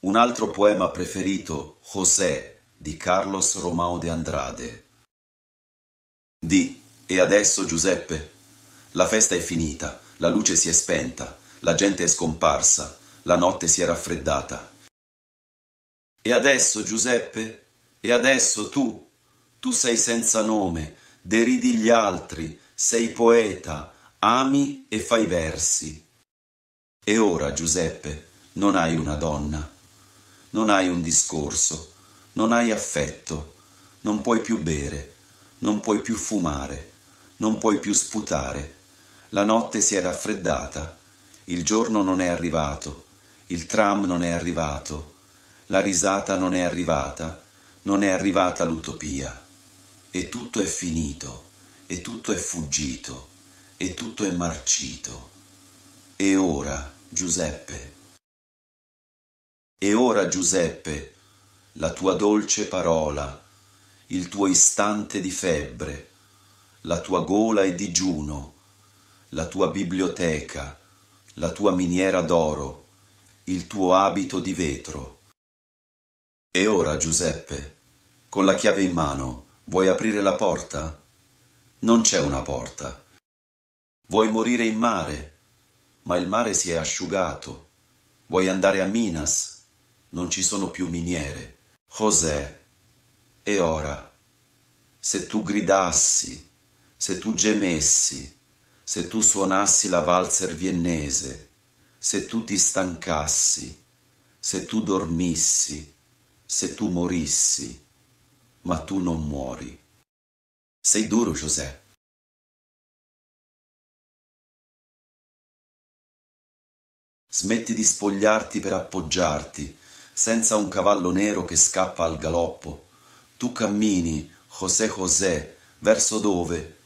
Un altro poema preferito, José, di Carlos Romao de Andrade. Di E adesso Giuseppe? La festa è finita, la luce si è spenta, la gente è scomparsa, la notte si è raffreddata. E adesso Giuseppe? E adesso tu? Tu sei senza nome, deridi gli altri, sei poeta, ami e fai versi. E ora Giuseppe, non hai una donna non hai un discorso, non hai affetto, non puoi più bere, non puoi più fumare, non puoi più sputare. La notte si è raffreddata, il giorno non è arrivato, il tram non è arrivato, la risata non è arrivata, non è arrivata l'utopia. E tutto è finito, e tutto è fuggito, e tutto è marcito. E ora, Giuseppe, e ora, Giuseppe, la tua dolce parola, il tuo istante di febbre, la tua gola e digiuno, la tua biblioteca, la tua miniera d'oro, il tuo abito di vetro. E ora, Giuseppe, con la chiave in mano, vuoi aprire la porta? Non c'è una porta. Vuoi morire in mare, ma il mare si è asciugato. Vuoi andare a Minas, non ci sono più miniere. José, e ora, se tu gridassi, se tu gemessi, se tu suonassi la valzer viennese, se tu ti stancassi, se tu dormissi, se tu morissi, ma tu non muori. Sei duro, José. Smetti di spogliarti per appoggiarti, senza un cavallo nero che scappa al galoppo. Tu cammini, José José, verso dove?